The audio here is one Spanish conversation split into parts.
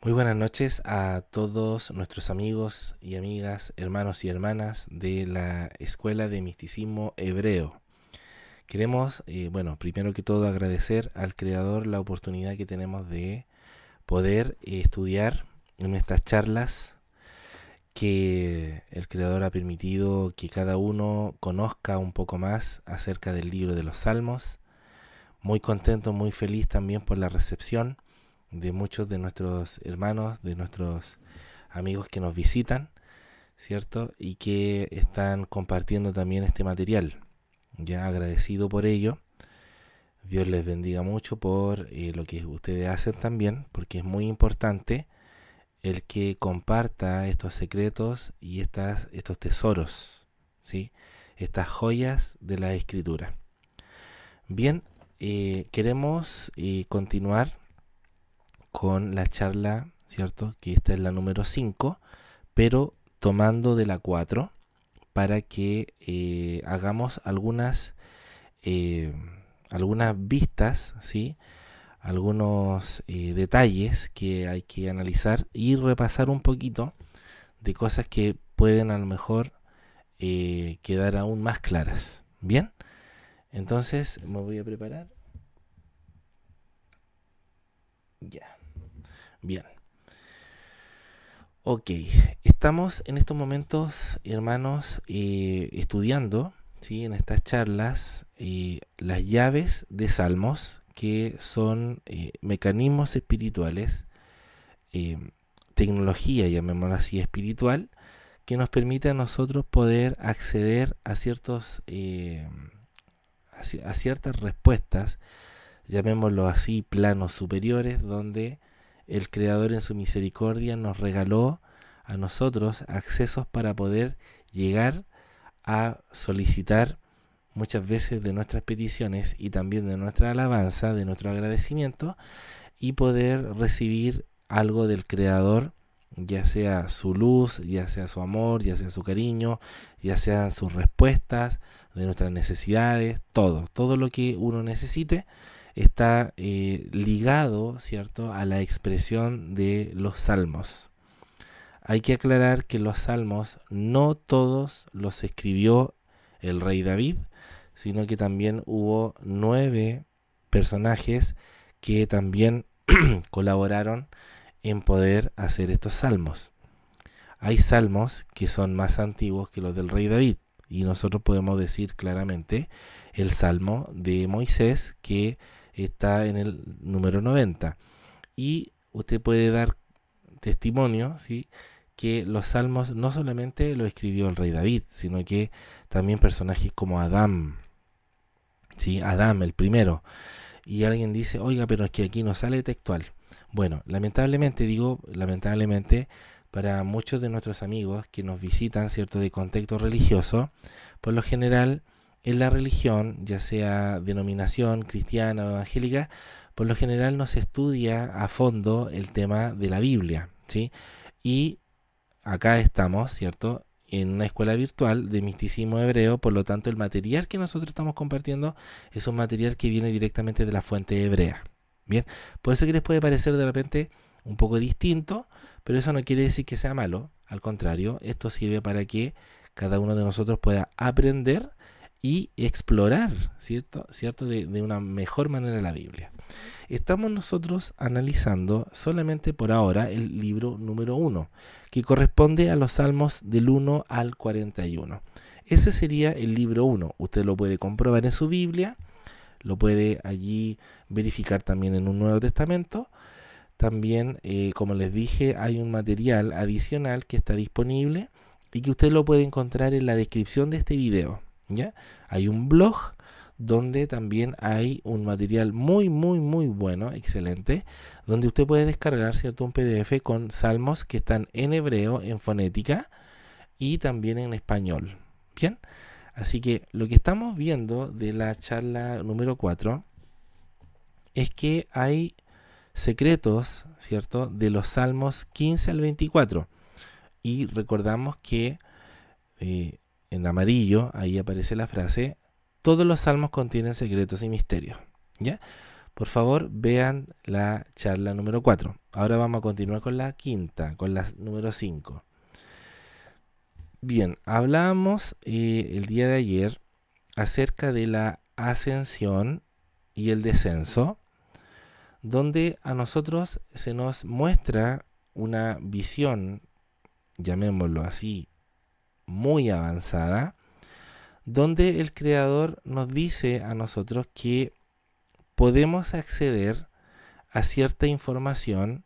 Muy buenas noches a todos nuestros amigos y amigas, hermanos y hermanas de la Escuela de Misticismo Hebreo. Queremos, eh, bueno, primero que todo agradecer al Creador la oportunidad que tenemos de poder eh, estudiar en estas charlas que el Creador ha permitido que cada uno conozca un poco más acerca del libro de los Salmos. Muy contento, muy feliz también por la recepción de muchos de nuestros hermanos, de nuestros amigos que nos visitan, ¿cierto? Y que están compartiendo también este material. Ya agradecido por ello. Dios les bendiga mucho por eh, lo que ustedes hacen también, porque es muy importante el que comparta estos secretos y estas, estos tesoros, ¿sí? estas joyas de la escritura. Bien, eh, queremos eh, continuar con la charla, ¿cierto? Que esta es la número 5, pero tomando de la 4 para que eh, hagamos algunas, eh, algunas vistas, ¿sí? algunos eh, detalles que hay que analizar y repasar un poquito de cosas que pueden a lo mejor quedar aún más claras. Bien, entonces me voy a preparar. Ya. Bien. Ok, estamos en estos momentos, hermanos, eh, estudiando ¿sí? en estas charlas eh, las llaves de salmos, que son eh, mecanismos espirituales, tecnología, llamémoslo así, espiritual, que nos permite a nosotros poder acceder a, ciertos, a ciertas respuestas, llamémoslo así, planos superiores, donde el Creador en su misericordia nos regaló a nosotros accesos para poder llegar a solicitar muchas veces de nuestras peticiones y también de nuestra alabanza, de nuestro agradecimiento y poder recibir algo del Creador, ya sea su luz, ya sea su amor, ya sea su cariño, ya sean sus respuestas de nuestras necesidades, todo, todo lo que uno necesite está eh, ligado, ¿cierto?, a la expresión de los salmos. Hay que aclarar que los salmos no todos los escribió el rey David, sino que también hubo nueve personajes que también colaboraron en poder hacer estos salmos. Hay salmos que son más antiguos que los del rey David y nosotros podemos decir claramente el salmo de Moisés que está en el número 90. Y usted puede dar testimonio, ¿sí? que los salmos no solamente lo escribió el rey David, sino que también personajes como Adán, ¿sí? Adán el primero. Y alguien dice, oiga, pero es que aquí no sale textual. Bueno, lamentablemente, digo, lamentablemente, para muchos de nuestros amigos que nos visitan, ¿cierto?, de contexto religioso, por lo general en la religión, ya sea denominación cristiana o evangélica, por lo general no se estudia a fondo el tema de la Biblia, ¿sí? Y acá estamos, ¿cierto? En una escuela virtual de misticismo hebreo, por lo tanto el material que nosotros estamos compartiendo es un material que viene directamente de la fuente hebrea. Bien, puede eso que les puede parecer de repente un poco distinto, pero eso no quiere decir que sea malo, al contrario, esto sirve para que cada uno de nosotros pueda aprender y explorar, ¿cierto? ¿Cierto? De, una mejor manera la Biblia. Estamos nosotros analizando solamente por ahora el libro número 1, que corresponde a los salmos del 1 al 41. Ese sería el libro 1. Usted lo puede comprobar en su Biblia, lo puede allí verificar también en un Nuevo Testamento. También, eh, como les dije, hay un material adicional que está disponible y que usted lo puede encontrar en la descripción de este video hay un blog donde también hay un material muy, muy, muy bueno, excelente, donde usted puede descargar, ¿cierto? Un PDF con salmos que están en hebreo, en fonética y también en español. Bien, así que lo que estamos viendo de la charla número 4 es que hay secretos, ¿cierto? De los salmos 15 al 24. Y recordamos que... Eh, en amarillo, ahí aparece la frase, todos los salmos contienen secretos y misterios. ¿Ya? Por favor, vean la charla número 4. Ahora vamos a continuar con la quinta, con la número 5. Bien, hablamos eh, el día de ayer acerca de la ascensión y el descenso, donde a nosotros se nos muestra una visión, llamémoslo así, muy avanzada, donde el creador nos dice a nosotros que podemos acceder a cierta información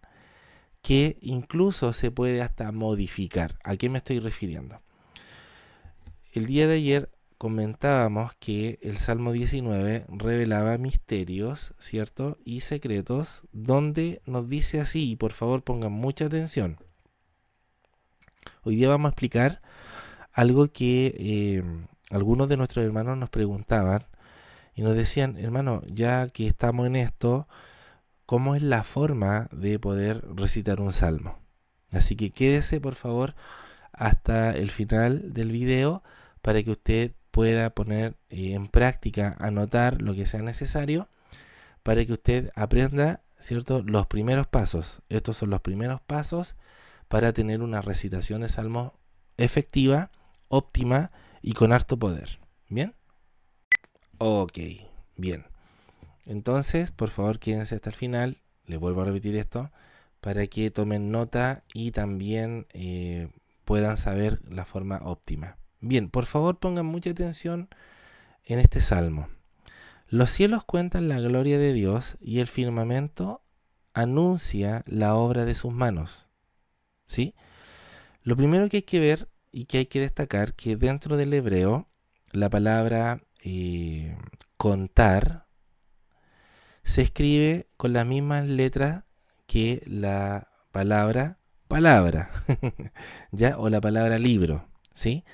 que incluso se puede hasta modificar. ¿A qué me estoy refiriendo? El día de ayer comentábamos que el Salmo 19 revelaba misterios, ¿cierto? Y secretos, donde nos dice así, y por favor pongan mucha atención. Hoy día vamos a explicar algo que em, algunos de nuestros hermanos nos preguntaban y nos decían, hermano, ya que estamos en esto, ¿cómo es la forma de poder recitar un salmo? Así que quédese por favor hasta el final del video para que usted pueda poner eh, en práctica, anotar lo que sea necesario para que usted aprenda, ¿cierto? Los primeros pasos. Estos son los primeros pasos para tener una recitación de salmo efectiva óptima y con harto poder. ¿Bien? Ok, bien. Entonces, por favor, quédense hasta el final. Les vuelvo a repetir esto para que tomen nota y también eh, puedan saber la forma óptima. Bien, por favor pongan mucha atención en este salmo. Los cielos cuentan la gloria de Dios y el firmamento anuncia la obra de sus manos. ¿Sí? Lo primero que hay que ver y que hay que destacar que dentro del hebreo la palabra eh, contar se escribe con las mismas letras que la palabra palabra, ¿ya? O la palabra libro, ¿sí?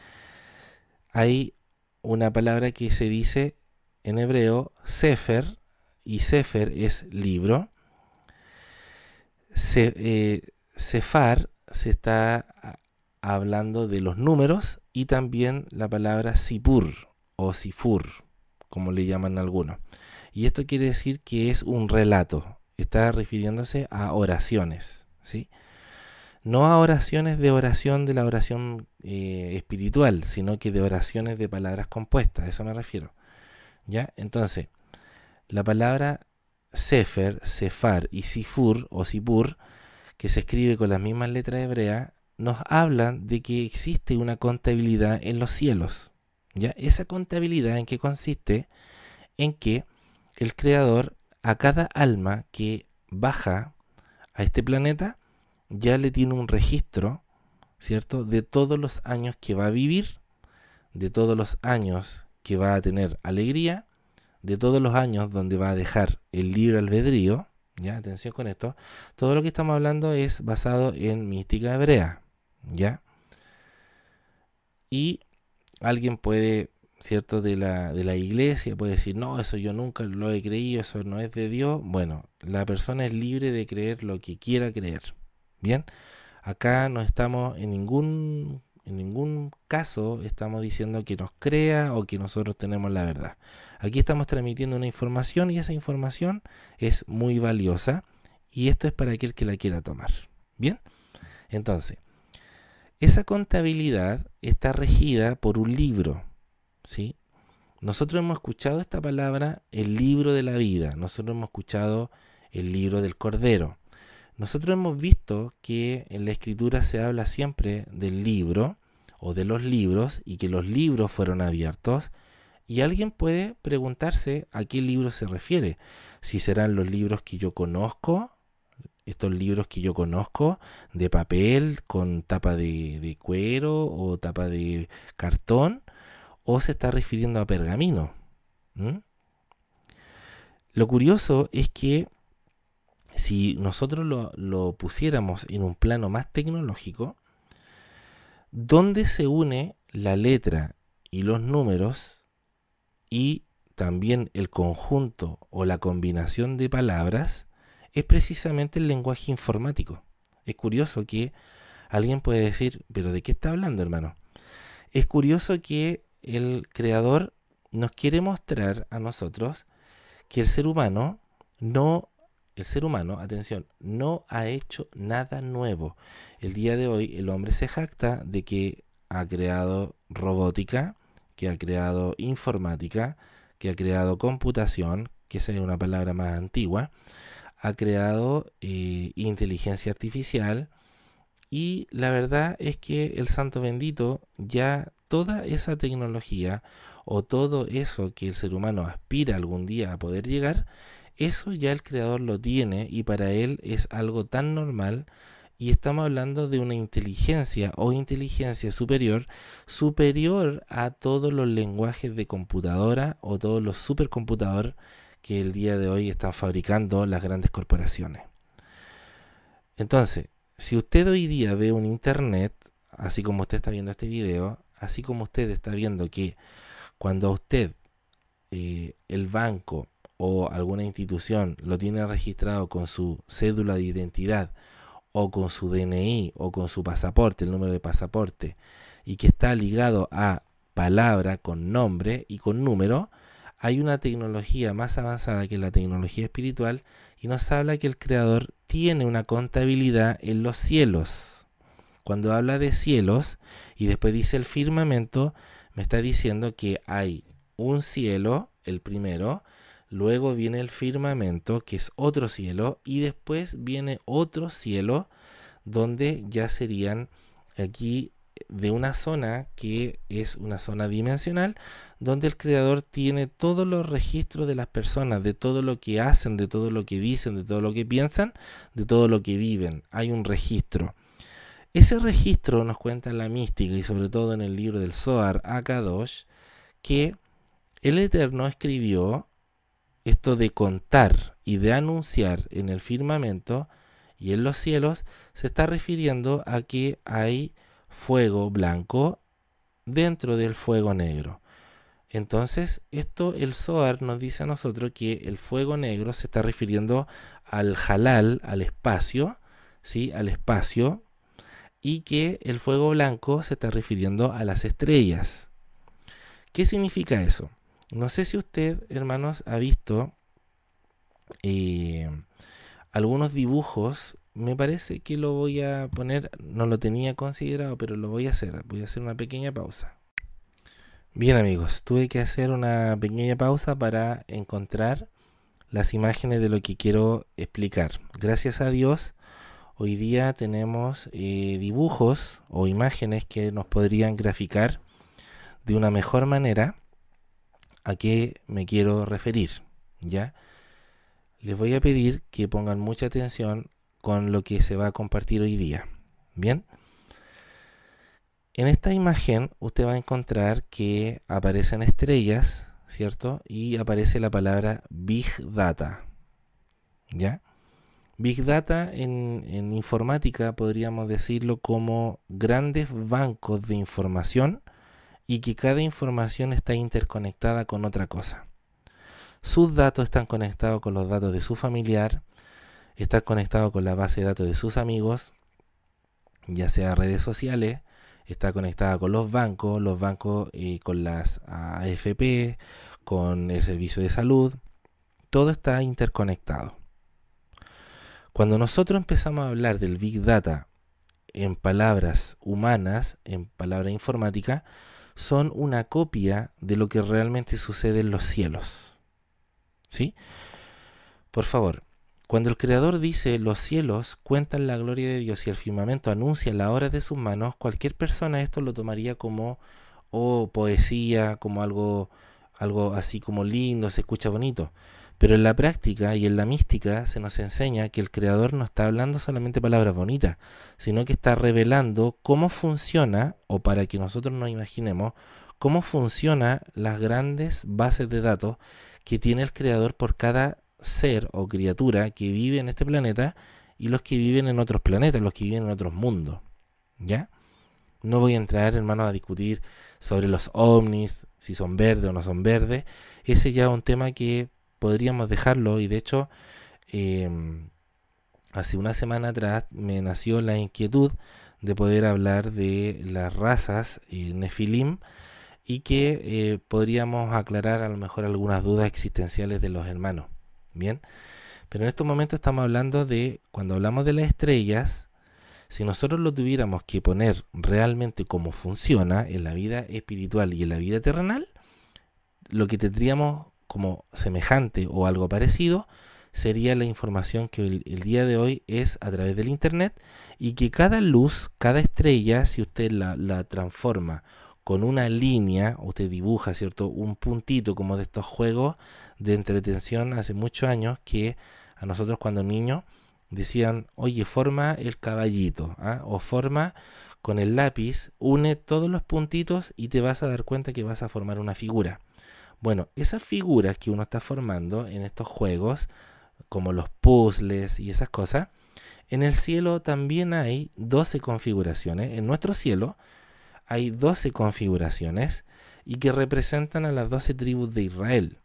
Hay una palabra que se dice en hebreo sefer, y sefer es libro. Eh, sefar se está hablando de los números y también la palabra sipur o sifur, como le llaman algunos. Y esto quiere decir que es un relato, está refiriéndose a oraciones, ¿sí? No a oraciones de oración de la oración eh, espiritual, sino que de oraciones de palabras compuestas, a eso me refiero. ¿Ya? Entonces, la palabra Sefer, Sefar y Sifur o Sipur, que se escribe con las mismas letras hebreas, nos hablan de que existe una contabilidad en los cielos. ¿ya? Esa contabilidad en que consiste en que el Creador a cada alma que baja a este planeta ya le tiene un registro, ¿cierto? De todos los años que va a vivir, de todos los años que va a tener alegría, de todos los años donde va a dejar el libre albedrío, ya, atención con esto, todo lo que estamos hablando es basado en mística hebrea, ¿Ya? Y alguien puede, ¿cierto? De la, iglesia puede decir, no, eso yo nunca lo he creído, eso no es de Dios. Bueno, la persona es libre de creer lo que quiera creer. ¿Bien? Acá no estamos en ningún, en ningún caso estamos diciendo que nos crea o que nosotros tenemos la verdad. Aquí estamos transmitiendo una información y esa información es muy valiosa y esto es para aquel que la quiera tomar. ¿Bien? Entonces, esa contabilidad está regida por un libro, ¿sí? Nosotros hemos escuchado esta palabra, el libro de la vida, nosotros hemos escuchado el libro del Cordero. Nosotros hemos visto que en la escritura se habla siempre del libro o de los libros y que los libros fueron abiertos y alguien puede preguntarse a qué libro se refiere, si serán los libros que yo conozco estos libros que yo conozco de papel con tapa de, cuero o tapa de cartón, o se está refiriendo a pergamino. Lo curioso es que si nosotros lo, lo, pusiéramos en un plano más tecnológico, donde se une la letra y los números y también el conjunto o la combinación de palabras, es precisamente el lenguaje informático. Es curioso que alguien puede decir, pero ¿de qué está hablando, hermano? Es curioso que el creador nos quiere mostrar a nosotros que el ser humano no el ser humano, atención, no ha hecho nada nuevo. El día de hoy el hombre se jacta de que ha creado robótica, que ha creado informática, que ha creado computación, que esa es una palabra más antigua, ha creado eh, inteligencia artificial y la verdad es que el santo bendito ya toda esa tecnología o todo eso que el ser humano aspira algún día a poder llegar, eso ya el creador lo tiene y para él es algo tan normal y estamos hablando de una inteligencia o inteligencia superior, superior a todos los lenguajes de computadora o todos los supercomputadores que el día de hoy están fabricando las grandes corporaciones. Entonces, si usted hoy día ve un Internet, así como usted está viendo este video, así como usted está viendo que cuando usted eh, el banco o alguna institución lo tiene registrado con su cédula de identidad o con su DNI o con su pasaporte, el número de pasaporte, y que está ligado a palabra con nombre y con número, hay una tecnología más avanzada que la tecnología espiritual y nos habla que el Creador tiene una contabilidad en los cielos. Cuando habla de cielos y después dice el firmamento, me está diciendo que hay un cielo, el primero, luego viene el firmamento, que es otro cielo, y después viene otro cielo, donde ya serían aquí de una zona que es una zona dimensional, donde el creador tiene todos los registros de las personas, de todo lo que hacen, de todo lo que dicen, de todo lo que piensan, de todo lo que viven. Hay un registro. Ese registro nos cuenta en la mística y sobre todo en el libro del Zohar, Akadosh, que el Eterno escribió esto de contar y de anunciar en el firmamento y en los cielos, se está refiriendo a que hay fuego blanco dentro del fuego negro. Entonces, esto el Zohar nos dice a nosotros que el fuego negro se está refiriendo al halal, al espacio, ¿sí? Al espacio, y que el fuego blanco se está refiriendo a las estrellas. ¿Qué significa eso? No sé si usted, hermanos, ha visto eh, algunos dibujos me parece que lo voy a poner, no lo tenía considerado, pero lo voy a hacer. Voy a hacer una pequeña pausa. Bien amigos, tuve que hacer una pequeña pausa para encontrar las imágenes de lo que quiero explicar. Gracias a Dios, hoy día tenemos eh, dibujos o imágenes que nos podrían graficar de una mejor manera a qué me quiero referir, ¿ya? Les voy a pedir que pongan mucha atención con lo que se va a compartir hoy día. Bien. En esta imagen usted va a encontrar que aparecen estrellas, ¿cierto? Y aparece la palabra Big Data. ¿Ya? Big Data en, en informática podríamos decirlo como grandes bancos de información y que cada información está interconectada con otra cosa. Sus datos están conectados con los datos de su familiar, está conectado con la base de datos de sus amigos, ya sea redes sociales, está conectada con los bancos, los bancos eh, con las AFP, con el servicio de salud, todo está interconectado. Cuando nosotros empezamos a hablar del Big Data en palabras humanas, en palabras informáticas, son una copia de lo que realmente sucede en los cielos. ¿Sí? Por favor, cuando el Creador dice los cielos cuentan la gloria de Dios y el firmamento anuncia la hora de sus manos, cualquier persona esto lo tomaría como oh, poesía, como algo, algo así como lindo, se escucha bonito. Pero en la práctica y en la mística se nos enseña que el Creador no está hablando solamente palabras bonitas, sino que está revelando cómo funciona, o para que nosotros nos imaginemos, cómo funcionan las grandes bases de datos que tiene el Creador por cada ser o criatura que vive en este planeta y los que viven en otros planetas, los que viven en otros mundos. ¿Ya? No voy a entrar, hermanos, a discutir sobre los ovnis, si son verdes o no son verdes. Ese ya es un tema que podríamos dejarlo y de hecho em, hace una semana atrás me nació la inquietud de poder hablar de las razas eh, nefilim y que eh, podríamos aclarar a lo mejor algunas dudas existenciales de los hermanos. Bien, pero en estos momentos estamos hablando de, cuando hablamos de las estrellas, si nosotros lo tuviéramos que poner realmente como funciona en la vida espiritual y en la vida terrenal, lo que tendríamos como semejante o algo parecido sería la información que el, el, día de hoy es a través del Internet y que cada luz, cada estrella, si usted la, la transforma con una línea, usted dibuja, ¿cierto? Un puntito como de estos juegos de entretención hace muchos años que a nosotros cuando niños decían, oye, forma el caballito, ¿ah? o forma con el lápiz, une todos los puntitos y te vas a dar cuenta que vas a formar una figura. Bueno, esas figuras que uno está formando en estos juegos, como los puzzles y esas cosas, en el cielo también hay 12 configuraciones. En nuestro cielo hay 12 configuraciones y que representan a las 12 tribus de Israel.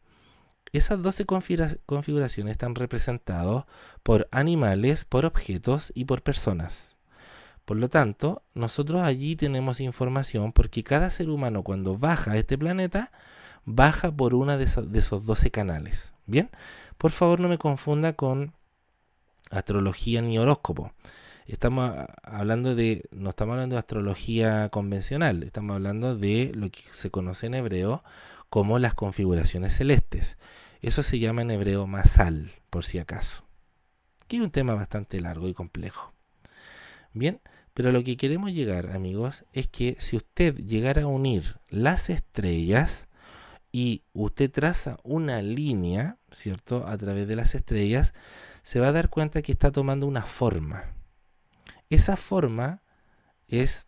Esas 12 configuraciones están representadas por animales, por objetos y por personas. Por lo tanto, nosotros allí tenemos información porque cada ser humano cuando baja a este planeta, baja por uno de, de esos 12 canales. Bien, por favor no me confunda con astrología ni horóscopo estamos hablando de, no estamos hablando de astrología convencional, estamos hablando de lo que se conoce en hebreo como las configuraciones celestes. Eso se llama en hebreo masal, por si acaso. Que es un tema bastante largo y complejo. Bien, pero lo que queremos llegar, amigos, es que si usted llegara a unir las estrellas y usted traza una línea, ¿cierto? A través de las estrellas, se va a dar cuenta que está tomando una forma. Esa forma es,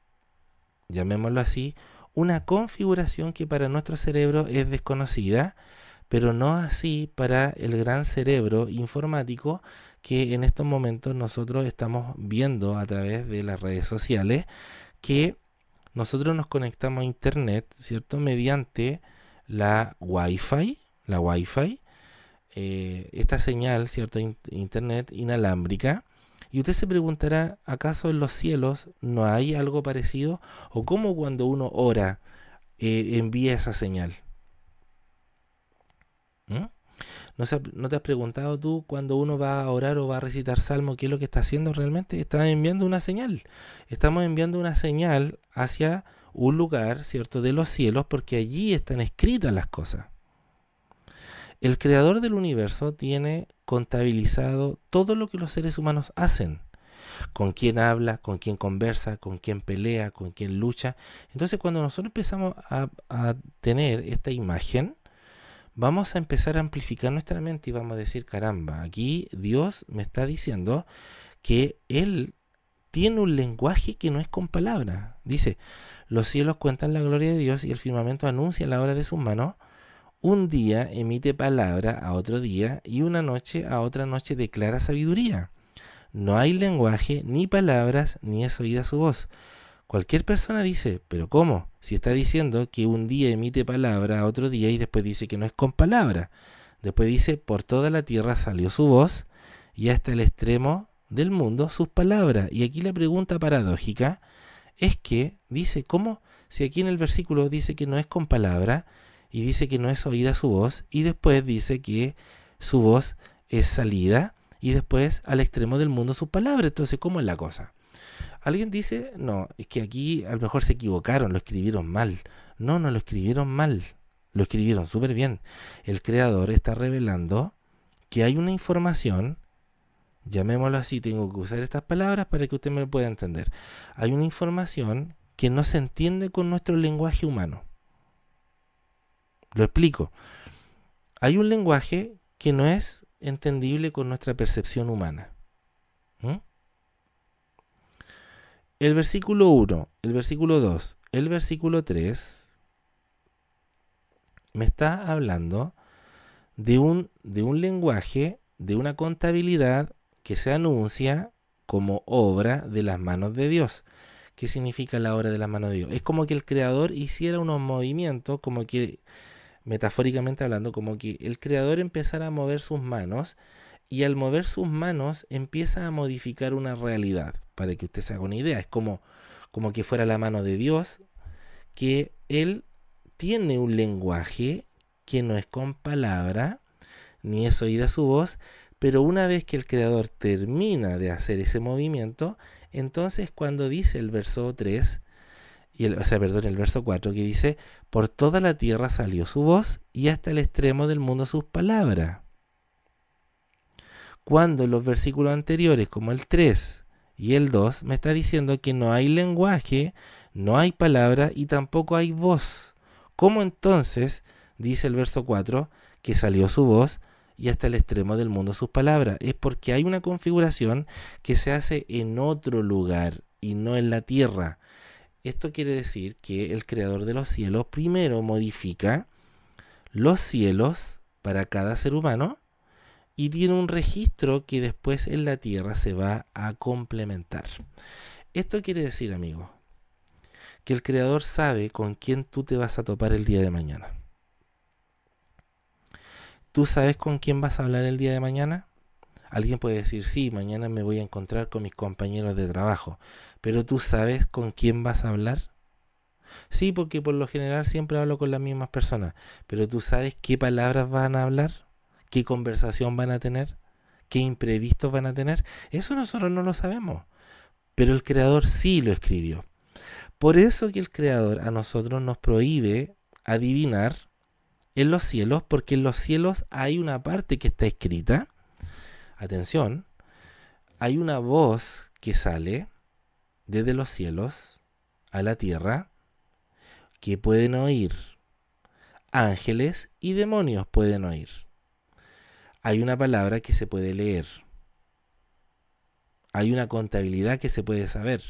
llamémoslo así, una configuración que para nuestro cerebro es desconocida, pero no así para el gran cerebro informático que en estos momentos nosotros estamos viendo a través de las redes sociales, que nosotros nos conectamos a Internet, ¿cierto? Mediante la Wi-Fi, la wi eh, esta señal, ¿cierto? Internet inalámbrica y usted se preguntará, ¿acaso en los cielos no hay algo parecido? ¿O cómo cuando uno ora eh, envía esa señal? ¿Mm? ¿No, te has preguntado tú cuando uno va a orar o va a recitar salmo qué es lo que está haciendo realmente? Está enviando una señal. Estamos enviando una señal hacia un lugar, ¿cierto?, de los cielos porque allí están escritas las cosas. El creador del universo tiene contabilizado todo lo que los seres humanos hacen. Con quién habla, con quién conversa, con quién pelea, con quién lucha. Entonces cuando nosotros empezamos a, tener esta imagen, vamos a empezar a amplificar nuestra mente y vamos a decir, caramba, aquí Dios me está diciendo que Él tiene un lenguaje que no es con palabras. Dice, los cielos cuentan la gloria de Dios y el firmamento anuncia la obra de sus manos. Un día emite palabra a otro día y una noche a otra noche declara sabiduría. No hay lenguaje, ni palabras, ni es oída su voz. Cualquier persona dice, pero ¿cómo? Si está diciendo que un día emite palabra a otro día y después dice que no es con palabra. Después dice, por toda la tierra salió su voz y hasta el extremo del mundo sus palabras. Y aquí la pregunta paradójica es que dice, ¿cómo? Si aquí en el versículo dice que no es con palabra, y dice que no es oída su voz, y después dice que su voz es salida, y después al extremo del mundo su palabra. Entonces, ¿cómo es la cosa? Alguien dice, no, es que aquí a lo mejor se equivocaron, lo escribieron mal. No, no lo escribieron mal, lo escribieron súper bien. El creador está revelando que hay una información, llamémoslo así, tengo que usar estas palabras para que usted me pueda entender. Hay una información que no se entiende con nuestro lenguaje humano. Lo explico. Hay un lenguaje que no es entendible con nuestra percepción humana. ¿Mm? El versículo 1, el versículo 2, el versículo 3 me está hablando de un, de un lenguaje, de una contabilidad que se anuncia como obra de las manos de Dios. ¿Qué significa la obra de las manos de Dios? Es como que el Creador hiciera unos movimientos, como que metafóricamente hablando, como que el creador empezara a mover sus manos y al mover sus manos empieza a modificar una realidad, para que usted se haga una idea. Es como, como que fuera la mano de Dios, que Él tiene un lenguaje que no es con palabra, ni es oída su voz, pero una vez que el creador termina de hacer ese movimiento, entonces cuando dice el verso 3, el, o sea, perdón, el verso 4 que dice, por toda la tierra salió su voz y hasta el extremo del mundo sus palabras. Cuando los versículos anteriores, como el 3 y el 2, me está diciendo que no hay lenguaje, no hay palabra y tampoco hay voz. ¿Cómo entonces, dice el verso 4, que salió su voz y hasta el extremo del mundo sus palabras? Es porque hay una configuración que se hace en otro lugar y no en la tierra esto quiere decir que el creador de los cielos primero modifica los cielos para cada ser humano y tiene un registro que después en la tierra se va a complementar. Esto quiere decir, amigo, que el creador sabe con quién tú te vas a topar el día de mañana. ¿Tú sabes con quién vas a hablar el día de mañana? Alguien puede decir, sí, mañana me voy a encontrar con mis compañeros de trabajo, pero tú sabes con quién vas a hablar. Sí, porque por lo general siempre hablo con las mismas personas, pero tú sabes qué palabras van a hablar, qué conversación van a tener, qué imprevistos van a tener. Eso nosotros no lo sabemos, pero el Creador sí lo escribió. Por eso que el Creador a nosotros nos prohíbe adivinar en los cielos, porque en los cielos hay una parte que está escrita. Atención, hay una voz que sale desde los cielos a la tierra que pueden oír. Ángeles y demonios pueden oír. Hay una palabra que se puede leer. Hay una contabilidad que se puede saber.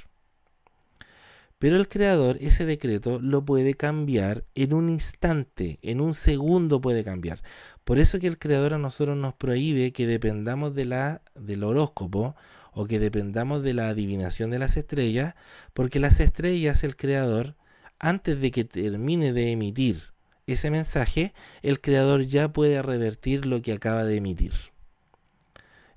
Pero el creador ese decreto lo puede cambiar en un instante, en un segundo puede cambiar. Por eso que el creador a nosotros nos prohíbe que dependamos de la, del horóscopo o que dependamos de la adivinación de las estrellas, porque las estrellas, el creador, antes de que termine de emitir ese mensaje, el creador ya puede revertir lo que acaba de emitir.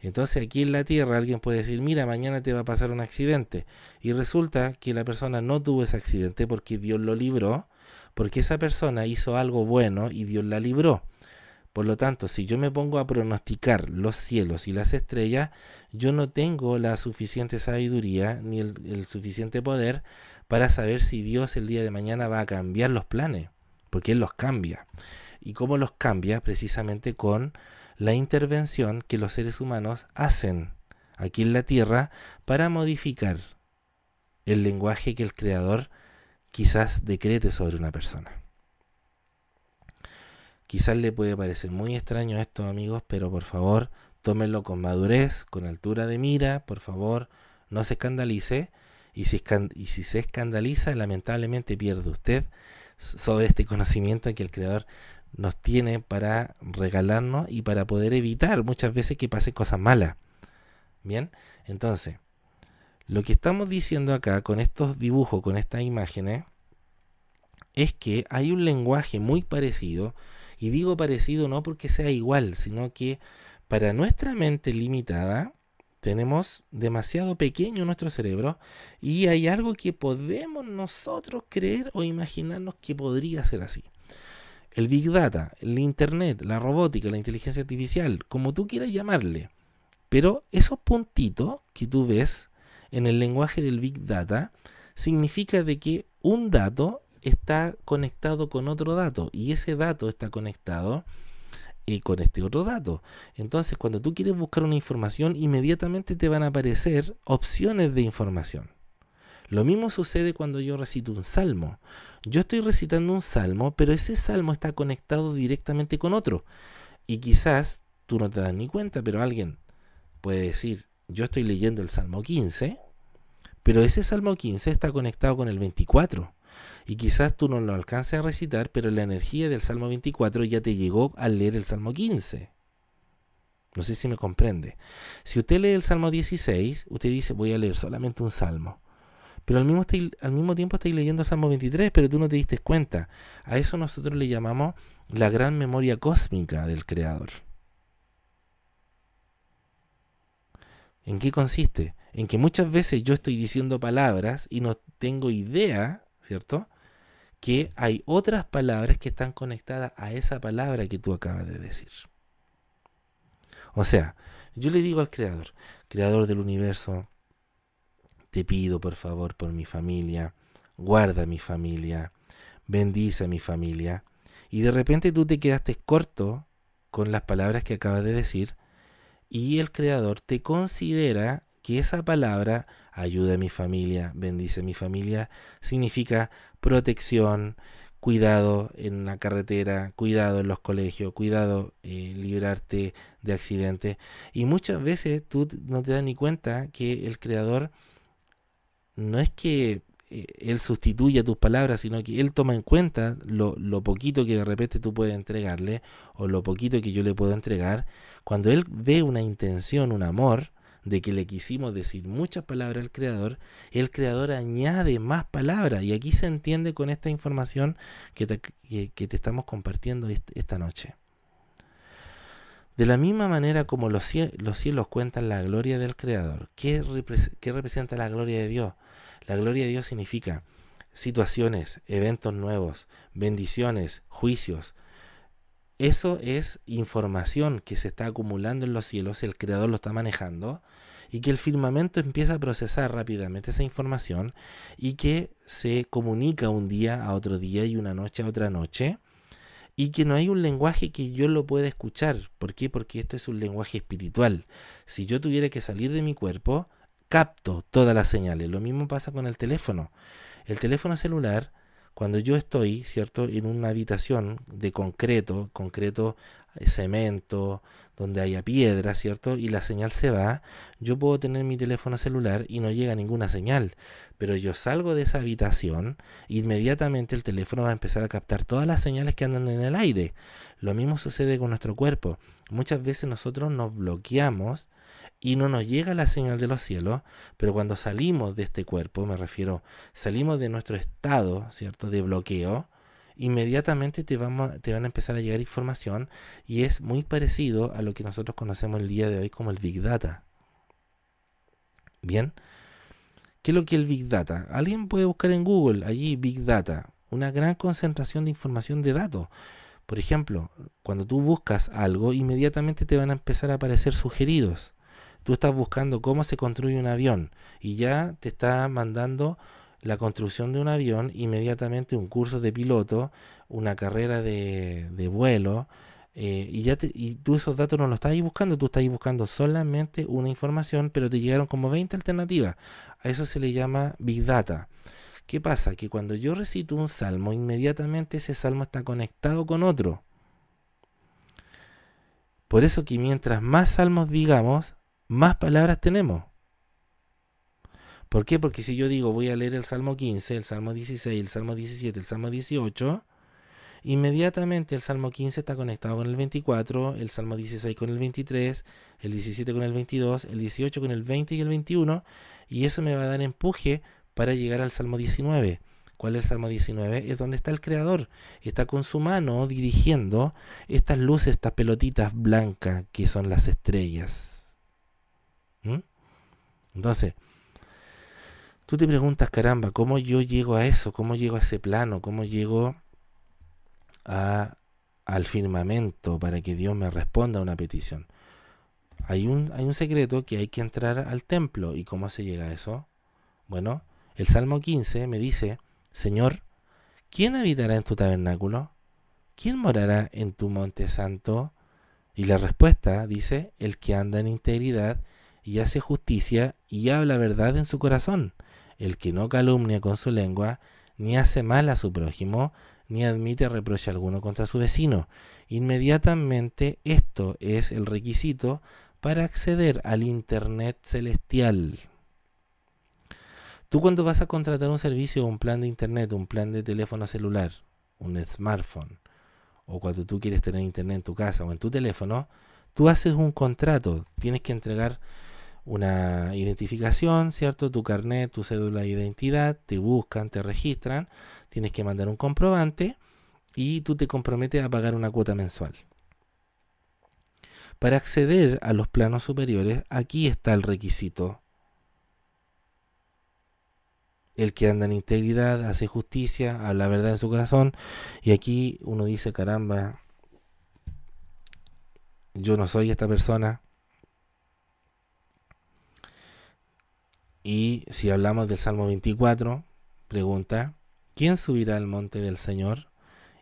Entonces aquí en la Tierra alguien puede decir, mira, mañana te va a pasar un accidente. Y resulta que la persona no tuvo ese accidente porque Dios lo libró, porque esa persona hizo algo bueno y Dios la libró. Por lo tanto, si yo me pongo a pronosticar los cielos y las estrellas, yo no tengo la suficiente sabiduría ni el, suficiente poder para saber si Dios el día de mañana va a cambiar los planes, porque Él los cambia. ¿Y cómo los cambia? Precisamente con la intervención que los seres humanos hacen aquí en la Tierra para modificar el lenguaje que el Creador quizás decrete sobre una persona. Quizás le puede parecer muy extraño esto, amigos, pero por favor, tómenlo con madurez, con altura de mira, por favor, no se escandalice. Y si, y si se escandaliza, lamentablemente pierde usted sobre este conocimiento que el Creador nos tiene para regalarnos y para poder evitar muchas veces que pase cosas malas. Bien, entonces, lo que estamos diciendo acá con estos dibujos, con estas imágenes, es que hay un lenguaje muy parecido y digo parecido no porque sea igual, sino que para nuestra mente limitada tenemos demasiado pequeño nuestro cerebro y hay algo que podemos nosotros creer o imaginarnos que podría ser así. El Big Data, el Internet, la robótica, la inteligencia artificial, como tú quieras llamarle. Pero esos puntitos que tú ves en el lenguaje del Big Data significa de que un dato está conectado con otro dato y ese dato está conectado y eh, con este otro dato. Entonces, cuando tú quieres buscar una información, inmediatamente te van a aparecer opciones de información. Lo mismo sucede cuando yo recito un salmo. Yo estoy recitando un salmo, pero ese salmo está conectado directamente con otro. Y quizás tú no te das ni cuenta, pero alguien puede decir, yo estoy leyendo el salmo 15, pero ese salmo 15 está conectado con el 24. Y quizás tú no lo alcances a recitar, pero la energía del Salmo 24 ya te llegó al leer el Salmo 15. No sé si me comprende. Si usted lee el Salmo 16, usted dice, voy a leer solamente un salmo. Pero al mismo, al mismo tiempo estáis leyendo el Salmo 23, pero tú no te diste cuenta. A eso nosotros le llamamos la gran memoria cósmica del Creador. ¿En qué consiste? En que muchas veces yo estoy diciendo palabras y no tengo idea ¿cierto? Que hay otras palabras que están conectadas a esa palabra que tú acabas de decir. O sea, yo le digo al Creador, Creador del universo, te pido por favor por mi familia, guarda mi familia, bendice a mi familia. Y de repente tú te quedaste corto con las palabras que acabas de decir y el creador te considera que esa palabra ayuda a mi familia, bendice a mi familia, significa protección, cuidado en la carretera, cuidado en los colegios, cuidado en eh, librarte de accidentes. Y muchas veces tú no te das ni cuenta que el creador no es que eh, él sustituya tus palabras, sino que él toma en cuenta lo, lo poquito que de repente tú puedes entregarle o lo poquito que yo le puedo entregar. Cuando él ve una intención, un amor, de que le quisimos decir muchas palabras al creador, el creador añade más palabras. Y aquí se entiende con esta información que te, estamos compartiendo esta noche. De la misma manera como los, cielos cuentan la gloria del creador, ¿qué, ¿qué representa la gloria de Dios? La gloria de Dios significa situaciones, eventos nuevos, bendiciones, juicios, eso es información que se está acumulando en los cielos, el creador lo está manejando, y que el firmamento empieza a procesar rápidamente esa información y que se comunica un día a otro día y una noche a otra noche, y que no hay un lenguaje que yo lo pueda escuchar. ¿Por qué? Porque este es un lenguaje espiritual. Si yo tuviera que salir de mi cuerpo, capto todas las señales. Lo mismo pasa con el teléfono. El teléfono celular cuando yo estoy, ¿cierto?, en una habitación de concreto, concreto eh, cemento, donde haya piedra, ¿cierto? Y la señal se va, yo puedo tener mi teléfono celular y no llega ninguna señal. Pero yo salgo de esa habitación, inmediatamente el teléfono va a empezar a captar todas las señales que andan en el aire. Lo mismo sucede con nuestro cuerpo. Muchas veces nosotros nos bloqueamos y no nos llega la señal de los cielos, pero cuando salimos de este cuerpo, me refiero, salimos de nuestro estado, ¿cierto?, de bloqueo, inmediatamente te, te van a empezar a llegar información y es muy parecido a lo que nosotros conocemos el día de hoy como el Big Data. Bien, ¿qué es lo que es el Big Data? Alguien puede buscar en Google allí Big Data, una gran concentración de información de datos. Por ejemplo, cuando tú buscas algo, inmediatamente te van a empezar a aparecer sugeridos. Tú estás buscando cómo se construye un avión y ya te está mandando la construcción de un avión, inmediatamente un curso de piloto, una carrera de, vuelo, eh, y ya y tú esos datos no los estás buscando, tú estás buscando solamente una información, pero te llegaron como 20 alternativas. A eso se le llama Big Data. ¿Qué pasa? Que cuando yo recito un salmo, inmediatamente ese salmo está conectado con otro. Por eso que mientras más salmos digamos, más palabras tenemos. ¿Por qué? Porque si yo digo voy a leer el Salmo 15, el Salmo 16, el Salmo 17, el Salmo 18, inmediatamente el Salmo 15 está conectado con el 24, el Salmo 16 con el 23, el 17 con el 22, el 18 con el 20 y el 21, y eso me va a dar empuje para llegar al Salmo 19. ¿Cuál es el Salmo 19? Es donde está el Creador. Está con su mano dirigiendo estas luces, estas pelotitas blancas que son las estrellas. ¿Mm? Entonces, tú te preguntas, caramba, ¿cómo yo llego a eso? ¿Cómo llego a ese plano? ¿Cómo llego al firmamento para que Dios me responda a una petición? Hay un, hay un secreto que hay que entrar al templo. ¿Y cómo se llega a eso? Bueno, el Salmo 15 me dice, Señor, ¿quién habitará en tu tabernáculo? ¿Quién morará en tu monte santo? Y la respuesta dice, el que anda en integridad y hace justicia y habla verdad en su corazón. El que no calumnia con su lengua, ni hace mal a su prójimo, ni admite reproche alguno contra su vecino. Inmediatamente esto es el requisito para acceder al Internet celestial. Tú cuando vas a contratar un servicio, un plan de Internet, un plan de teléfono celular, un smartphone, o cuando tú quieres tener Internet en tu casa o en tu teléfono, tú haces un contrato, tienes que entregar una identificación, ¿cierto? Tu carnet, tu cédula de identidad, te buscan, te registran, tienes que mandar un comprobante y tú te comprometes a pagar una cuota mensual. Para acceder a los planos superiores, aquí está el requisito. El que anda en integridad, hace justicia, habla la verdad en su corazón. Y aquí uno dice, caramba, yo no soy esta persona Y si hablamos del Salmo 24, pregunta, ¿quién subirá al monte del Señor?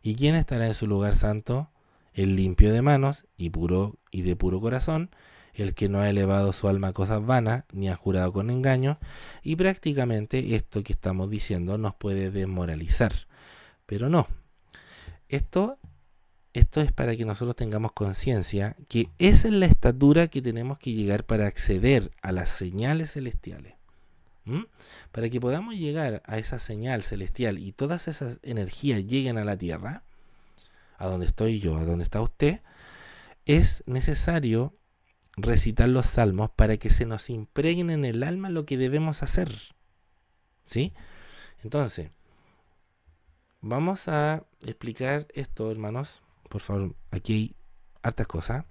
¿Y quién estará en su lugar santo? El limpio de manos y, puro, y de puro corazón, el que no ha elevado su alma a cosas vanas, ni ha jurado con engaño. y prácticamente esto que estamos diciendo nos puede desmoralizar. Pero no. Esto, esto es para que nosotros tengamos conciencia que esa es la estatura que tenemos que llegar para acceder a las señales celestiales. Para que podamos llegar a esa señal celestial y todas esas energías lleguen a la Tierra, a donde estoy yo, a donde está usted, es necesario recitar los salmos para que se nos impregne en el alma lo que debemos hacer. ¿Sí? Entonces, vamos a explicar esto, hermanos. Por favor, aquí hay hartas cosas.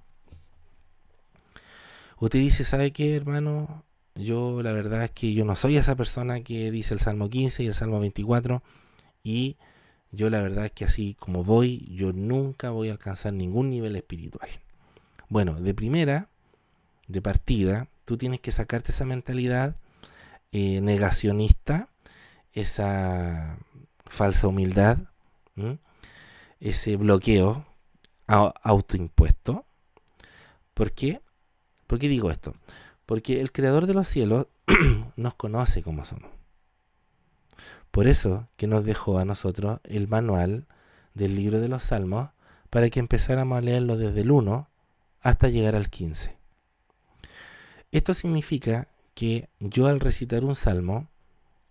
Usted dice, ¿sabe qué, hermano? Yo la verdad es que yo no soy esa persona que dice el Salmo 15 y el Salmo 24 y yo la verdad es que así como voy, yo nunca voy a alcanzar ningún nivel espiritual. Bueno, de primera, de partida, tú tienes que sacarte esa mentalidad eh, negacionista, esa falsa humildad, ese bloqueo autoimpuesto. ¿Por qué? ¿Por qué digo esto? Porque el Creador de los cielos nos conoce como somos. Por eso que nos dejó a nosotros el manual del libro de los Salmos para que empezáramos a leerlo desde el 1 hasta llegar al 15. Esto significa que yo al recitar un salmo,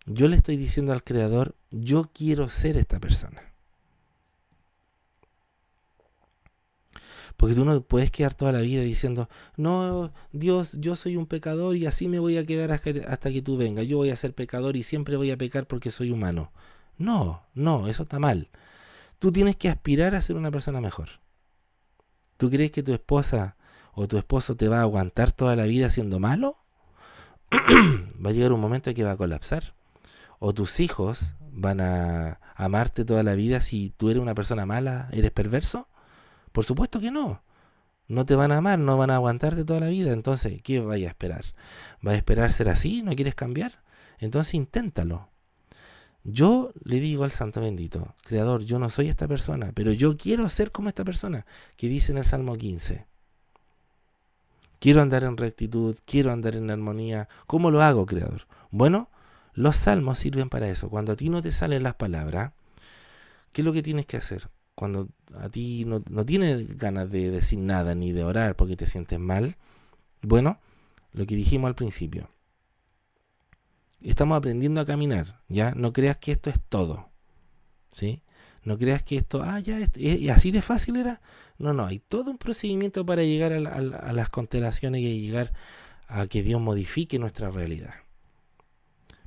yo le estoy diciendo al Creador, yo quiero ser esta persona. Porque tú no puedes quedar toda la vida diciendo, no, Dios, yo soy un pecador y así me voy a quedar hasta que tú vengas. Yo voy a ser pecador y siempre voy a pecar porque soy humano. No, no, eso está mal. Tú tienes que aspirar a ser una persona mejor. ¿Tú crees que tu esposa o tu esposo te va a aguantar toda la vida siendo malo? va a llegar un momento en que va a colapsar. O tus hijos van a amarte toda la vida si tú eres una persona mala, eres perverso. Por supuesto que no. No te van a amar, no van a aguantarte toda la vida. Entonces, ¿qué vaya a esperar? Va a esperar ser así? ¿No quieres cambiar? Entonces, inténtalo. Yo le digo al Santo Bendito, Creador, yo no soy esta persona, pero yo quiero ser como esta persona que dice en el Salmo 15. Quiero andar en rectitud, quiero andar en armonía. ¿Cómo lo hago, Creador? Bueno, los salmos sirven para eso. Cuando a ti no te salen las palabras, ¿qué es lo que tienes que hacer? cuando a ti no, tienes ganas de decir nada ni de orar porque te sientes mal, bueno, lo que dijimos al principio. Estamos aprendiendo a caminar, ¿ya? No creas que esto es todo, ¿sí? No creas que esto, ah, ya, este, eh, así de fácil era. No, no, hay todo un procedimiento para llegar a, a las constelaciones y llegar a que Dios modifique nuestra realidad.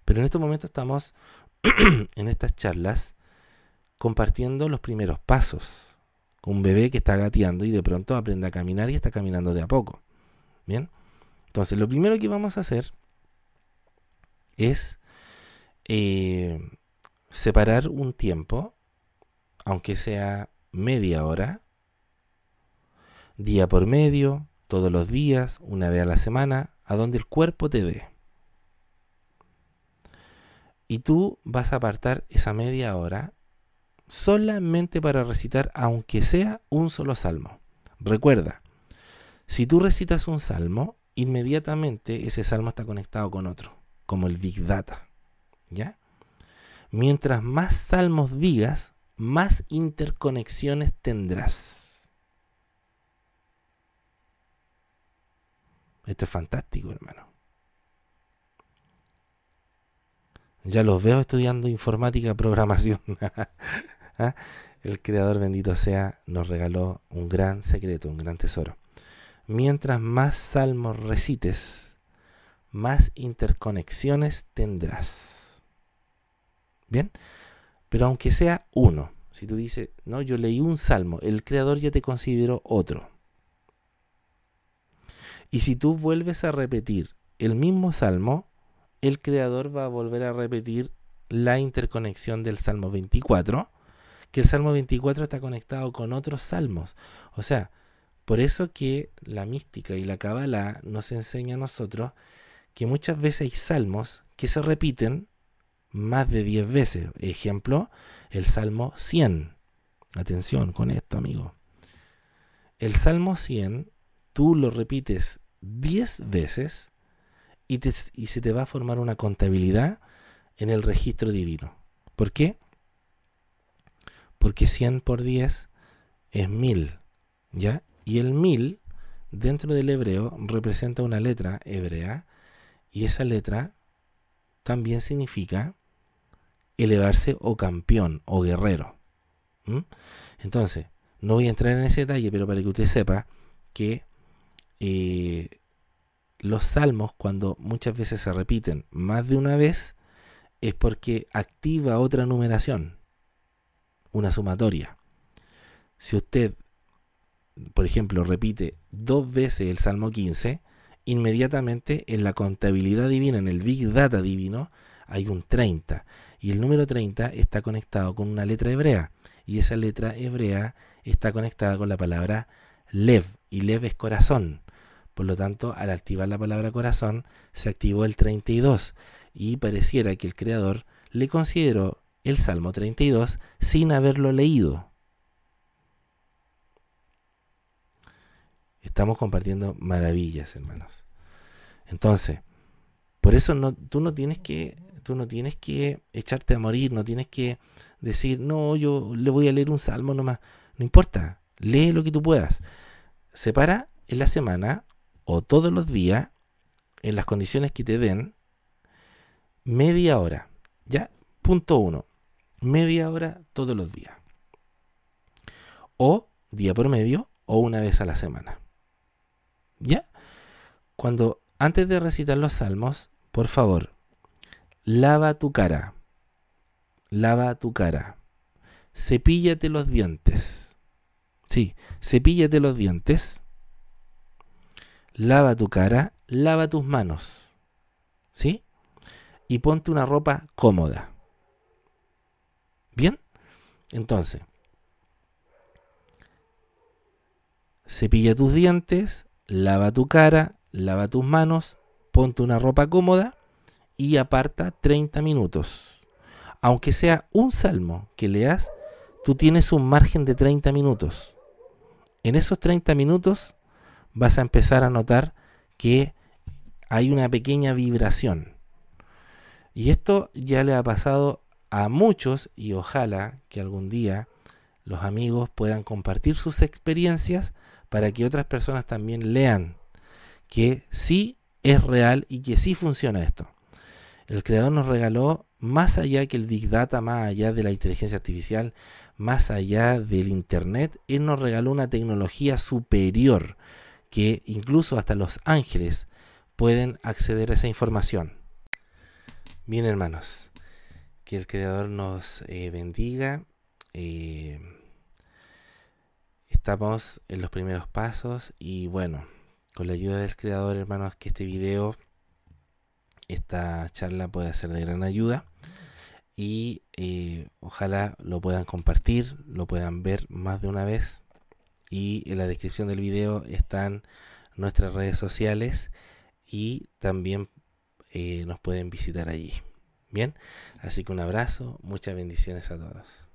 Pero en estos momentos estamos en estas charlas compartiendo los primeros pasos. Un bebé que está gateando y de pronto aprende a caminar y está caminando de a poco. Bien. Entonces, lo primero que vamos a hacer es eh, separar un tiempo, aunque sea media hora, día por medio, todos los días, una vez a la semana, a donde el cuerpo te dé. Y tú vas a apartar esa media hora solamente para recitar, aunque sea un solo salmo. Recuerda, si tú recitas un salmo, inmediatamente ese salmo está conectado con otro, como el Big Data. ¿Ya? Mientras más salmos digas, más interconexiones tendrás. Esto es fantástico, hermano. Ya los veo estudiando informática, programación. ¿ah? El Creador bendito sea, nos regaló un gran secreto, un gran tesoro. Mientras más salmos recites, más interconexiones tendrás. ¿Bien? Pero aunque sea uno, si tú dices, no, yo leí un salmo, el Creador ya te consideró otro. Y si tú vuelves a repetir el mismo salmo, el creador va a volver a repetir la interconexión del salmo 24 que el Salmo 24 está conectado con otros salmos. O sea, por eso que la mística y la Kabbalah nos enseña a nosotros que muchas veces hay salmos que se repiten más de 10 veces. Ejemplo, el Salmo 100. Atención con esto, amigo. El Salmo 100, tú lo repites 10 veces y, y se te va a formar una contabilidad en el registro divino. ¿Por qué? porque 100 por 10 es 1000, ¿ya? Y el 1000 dentro del hebreo representa una letra hebrea y esa letra también significa elevarse o campeón o guerrero. Entonces, no voy a entrar en ese detalle, pero para que usted sepa que eh, los salmos, cuando muchas veces se repiten más de una vez, es porque activa otra numeración una sumatoria. Si usted, por ejemplo, repite dos veces el Salmo 15, inmediatamente en la contabilidad divina, en el Big Data divino, hay un 30. Y el número 30 está conectado con una letra hebrea. Y esa letra hebrea está conectada con la palabra Lev. Y Lev es corazón. Por lo tanto, al activar la palabra corazón, se activó el 32. Y pareciera que el creador le consideró el Salmo 32 sin haberlo leído. Estamos compartiendo maravillas, hermanos. Entonces, por eso no, tú no tienes que tú no tienes que echarte a morir, no tienes que decir, no, yo le voy a leer un salmo nomás. No importa, lee lo que tú puedas. Separa en la semana o todos los días, en las condiciones que te den, media hora. ¿Ya? Punto uno media hora todos los días. O día por medio, o una vez a la semana. ¿Ya? Cuando antes de recitar los salmos, por favor, lava tu cara. Lava tu cara. Cepíllate los dientes. Sí, cepíllate los dientes. Lava tu cara, lava tus manos. ¿Sí? Y ponte una ropa cómoda. Bien, entonces, cepilla tus dientes, lava tu cara, lava tus manos, ponte una ropa cómoda y aparta 30 minutos. Aunque sea un salmo que leas, tú tienes un margen de 30 minutos. En esos 30 minutos vas a empezar a notar que hay una pequeña vibración. Y esto ya le ha pasado a muchos y ojalá que algún día los amigos puedan compartir sus experiencias para que otras personas también lean que sí es real y que sí funciona esto. El creador nos regaló más allá que el Big Data, más allá de la inteligencia artificial, más allá del Internet, Él nos regaló una tecnología superior que incluso hasta los ángeles pueden acceder a esa información. Bien hermanos, que el Creador nos eh, bendiga. Eh, estamos en los primeros pasos y bueno, con la ayuda del Creador, hermanos, que este video, esta charla pueda ser de gran ayuda. Y eh, ojalá lo puedan compartir, lo puedan ver más de una vez. Y en la descripción del video están nuestras redes sociales y también nos pueden visitar allí. Bien, así que un abrazo, muchas bendiciones a todos.